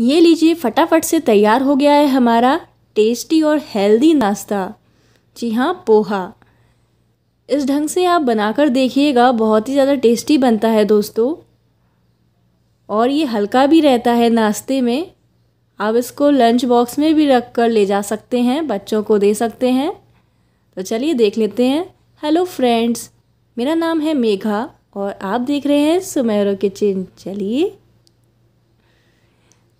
ये लीजिए फटाफट से तैयार हो गया है हमारा टेस्टी और हेल्दी नाश्ता जी हाँ पोहा इस ढंग से आप बनाकर देखिएगा बहुत ही ज़्यादा टेस्टी बनता है दोस्तों और ये हल्का भी रहता है नाश्ते में आप इसको लंच बॉक्स में भी रख कर ले जा सकते हैं बच्चों को दे सकते हैं तो चलिए देख लेते हैं हेलो फ्रेंड्स मेरा नाम है मेघा और आप देख रहे हैं सुमेरो किचन चलिए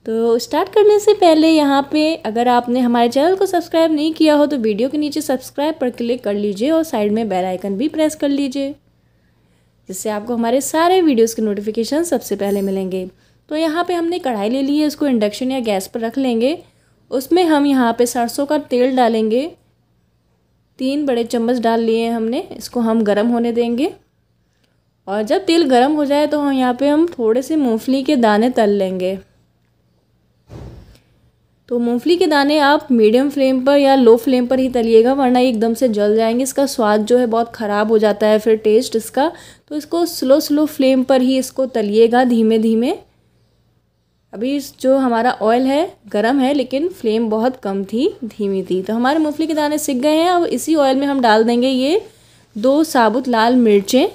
तो स्टार्ट करने से पहले यहाँ पे अगर आपने हमारे चैनल को सब्सक्राइब नहीं किया हो तो वीडियो के नीचे सब्सक्राइब पर क्लिक कर लीजिए और साइड में बेल आइकन भी प्रेस कर लीजिए जिससे आपको हमारे सारे वीडियोस के नोटिफिकेशन सबसे पहले मिलेंगे तो यहाँ पे हमने कढ़ाई ले ली है उसको इंडक्शन या गैस पर रख लेंगे उसमें हम यहाँ पर सरसों का तेल डालेंगे तीन बड़े चम्मच डाल लिए हैं हमने इसको हम गर्म होने देंगे और जब तेल गर्म हो जाए तो हम यहाँ पर हम थोड़े से मूँगफली के दाने तल लेंगे तो मूंगफली के दाने आप मीडियम फ्लेम पर या लो फ्लेम पर ही तलिएगा वरना एकदम से जल जाएंगे इसका स्वाद जो है बहुत ख़राब हो जाता है फिर टेस्ट इसका तो इसको स्लो स्लो फ्लेम पर ही इसको तलिएगा धीमे धीमे अभी जो हमारा ऑयल है गरम है लेकिन फ्लेम बहुत कम थी धीमी थी तो हमारे मूँगफली के दाने सिक गए हैं अब इसी ऑयल में हम डाल देंगे ये दो साबुत लाल मिर्चें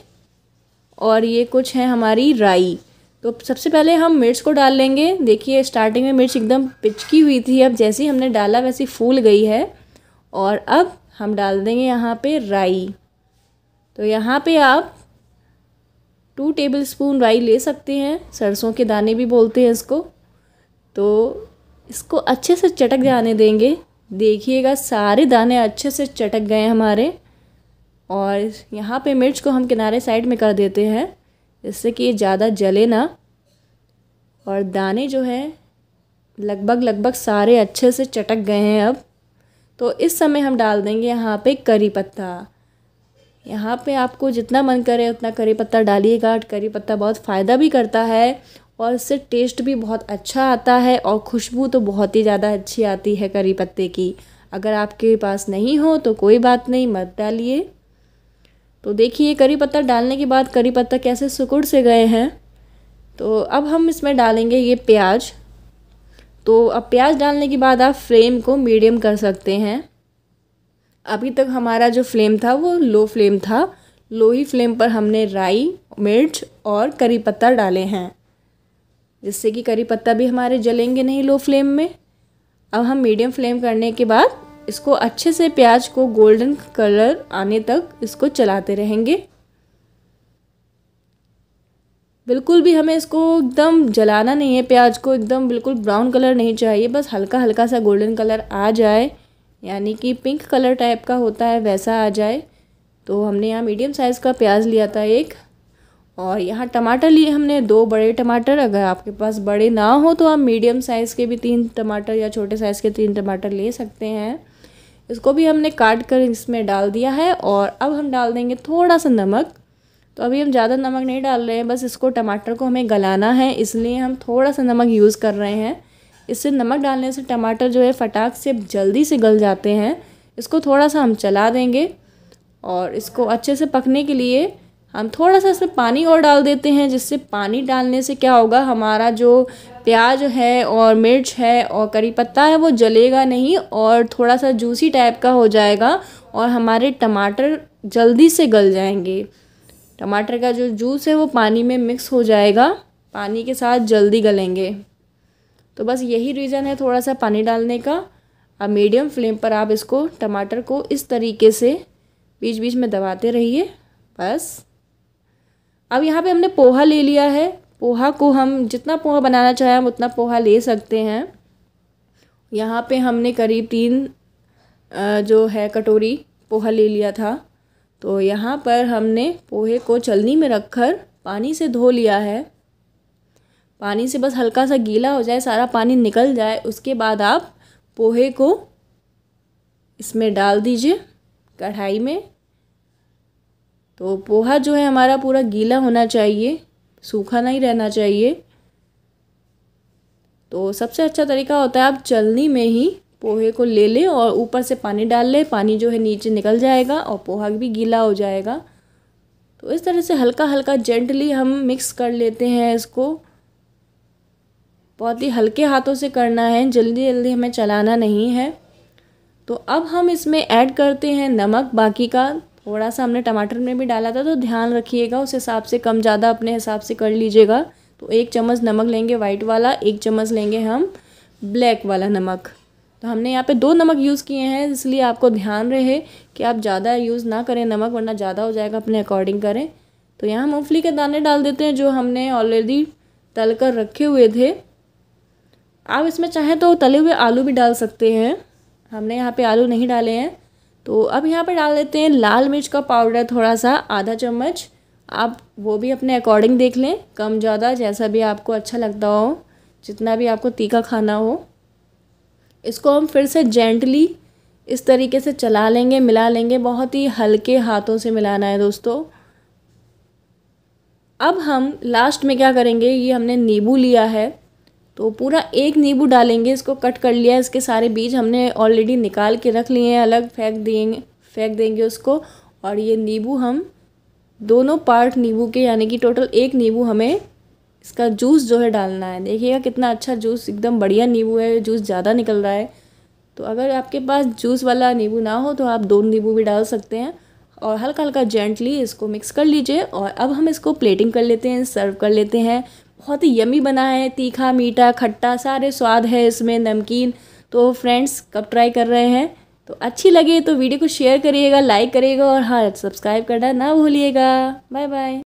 और ये कुछ है हमारी राई तो सबसे पहले हम मिर्च को डाल लेंगे देखिए स्टार्टिंग में मिर्च एकदम पिचकी हुई थी अब जैसे ही हमने डाला वैसी फूल गई है और अब हम डाल देंगे यहाँ पे राई तो यहाँ पे आप टू टेबल स्पून राई ले सकते हैं सरसों के दाने भी बोलते हैं इसको तो इसको अच्छे से चटक जाने देंगे देखिएगा सारे दाने अच्छे से चटक गए हमारे और यहाँ पे मिर्च को हम किनारे साइड में कर देते हैं इससे कि ये ज़्यादा जले ना और दाने जो है लगभग लगभग सारे अच्छे से चटक गए हैं अब तो इस समय हम डाल देंगे यहाँ पे करी पत्ता यहाँ पे आपको जितना मन करे उतना करी पत्ता डालिएगा करी पत्ता बहुत फ़ायदा भी करता है और इससे टेस्ट भी बहुत अच्छा आता है और खुशबू तो बहुत ही ज़्यादा अच्छी आती है करी पत्ते की अगर आपके पास नहीं हो तो कोई बात नहीं मत डालिए तो देखिए करी पत्ता डालने के बाद करी पत्ता कैसे सुकुड़ से गए हैं तो अब हम इसमें डालेंगे ये प्याज तो अब प्याज डालने के बाद आप फ्लेम को मीडियम कर सकते हैं अभी तक हमारा जो फ्लेम था वो लो फ्लेम था लो ही फ्लेम पर हमने राई मिर्च और करी पत्ता डाले हैं जिससे कि करी पत्ता भी हमारे जलेंगे नहीं लो फ्लेम में अब हम मीडियम फ्लेम करने के बाद इसको अच्छे से प्याज को गोल्डन कलर आने तक इसको चलाते रहेंगे बिल्कुल भी हमें इसको एकदम जलाना नहीं है प्याज को एकदम बिल्कुल ब्राउन कलर नहीं चाहिए बस हल्का हल्का सा गोल्डन कलर आ जाए यानी कि पिंक कलर टाइप का होता है वैसा आ जाए तो हमने यहाँ मीडियम साइज़ का प्याज लिया था एक और यहाँ टमाटर लिए हमने दो बड़े टमाटर अगर आपके पास बड़े ना हो तो आप मीडियम साइज़ के भी तीन टमाटर या छोटे साइज़ के तीन टमाटर ले सकते हैं इसको भी हमने काट कर इसमें डाल दिया है और अब हम डाल देंगे थोड़ा सा नमक तो अभी हम ज़्यादा नमक नहीं डाल रहे हैं बस इसको टमाटर को हमें गलाना है इसलिए हम थोड़ा सा नमक यूज़ कर रहे हैं इससे नमक डालने से टमाटर जो है फटाक से जल्दी से गल जाते हैं इसको थोड़ा सा हम चला देंगे और इसको अच्छे से पकने के लिए हम थोड़ा सा इसमें पानी और डाल देते हैं जिससे पानी डालने से क्या होगा हमारा जो प्याज है और मिर्च है और करी पत्ता है वो जलेगा नहीं और थोड़ा सा जूसी टाइप का हो जाएगा और हमारे टमाटर जल्दी से गल जाएंगे टमाटर का जो जूस है वो पानी में मिक्स हो जाएगा पानी के साथ जल्दी गलेंगे तो बस यही रीज़न है थोड़ा सा पानी डालने का अब मीडियम फ्लेम पर आप इसको टमाटर को इस तरीके से बीच बीच में दबाते रहिए बस अब यहाँ पे हमने पोहा ले लिया है पोहा को हम जितना पोहा बनाना चाहें हम उतना पोहा ले सकते हैं यहाँ पे हमने करीब तीन जो है कटोरी पोहा ले लिया था तो यहाँ पर हमने पोहे को चलनी में रखकर पानी से धो लिया है पानी से बस हल्का सा गीला हो जाए सारा पानी निकल जाए उसके बाद आप पोहे को इसमें डाल दीजिए कढ़ाई में तो पोहा जो है हमारा पूरा गीला होना चाहिए सूखा नहीं रहना चाहिए तो सबसे अच्छा तरीका होता है आप चलनी में ही पोहे को ले लें और ऊपर से पानी डाल लें पानी जो है नीचे निकल जाएगा और पोहा भी गीला हो जाएगा तो इस तरह से हल्का हल्का जेंटली हम मिक्स कर लेते हैं इसको बहुत ही हल्के हाथों से करना है जल्दी जल्दी हमें चलाना नहीं है तो अब हम इसमें ऐड करते हैं नमक बाकी का थोड़ा सा हमने टमाटर में भी डाला था तो ध्यान रखिएगा उस हिसाब से कम ज़्यादा अपने हिसाब से कर लीजिएगा तो एक चम्मच नमक लेंगे वाइट वाला एक चम्मच लेंगे हम ब्लैक वाला नमक तो हमने यहाँ पे दो नमक यूज़ किए हैं इसलिए आपको ध्यान रहे कि आप ज़्यादा यूज़ ना करें नमक वरना ज़्यादा हो जाएगा अपने अकॉर्डिंग करें तो यहाँ मूँगफली के दाने डाल देते हैं जो हमने ऑलरेडी तल कर रखे हुए थे आप इसमें चाहें तो तले हुए आलू भी डाल सकते हैं हमने यहाँ पर आलू नहीं डाले हैं तो अब यहाँ पर डाल देते हैं लाल मिर्च का पाउडर थोड़ा सा आधा चम्मच आप वो भी अपने अकॉर्डिंग देख लें कम ज़्यादा जैसा भी आपको अच्छा लगता हो जितना भी आपको तीखा खाना हो इसको हम फिर से जेंटली इस तरीके से चला लेंगे मिला लेंगे बहुत ही हल्के हाथों से मिलाना है दोस्तों अब हम लास्ट में क्या करेंगे ये हमने नींबू लिया है तो पूरा एक नींबू डालेंगे इसको कट कर लिया इसके सारे बीज हमने ऑलरेडी निकाल के रख लिए हैं अलग फेंक देंगे फेंक देंगे उसको और ये नींबू हम दोनों पार्ट नींबू के यानी कि टोटल एक नींबू हमें इसका जूस जो है डालना है देखिएगा कितना अच्छा जूस एकदम बढ़िया नींबू है जूस ज़्यादा निकल रहा है तो अगर आपके पास जूस वाला नींबू ना हो तो आप दो नींबू भी डाल सकते हैं और हल्का हल्का जेंटली इसको मिक्स कर लीजिए और अब हम इसको प्लेटिंग कर लेते हैं सर्व कर लेते हैं बहुत ही यमी बना है तीखा मीठा खट्टा सारे स्वाद है इसमें नमकीन तो फ्रेंड्स कब ट्राई कर रहे हैं तो अच्छी लगे तो वीडियो को शेयर करिएगा लाइक करिएगा और हाँ सब्सक्राइब करना ना भूलिएगा बाय बाय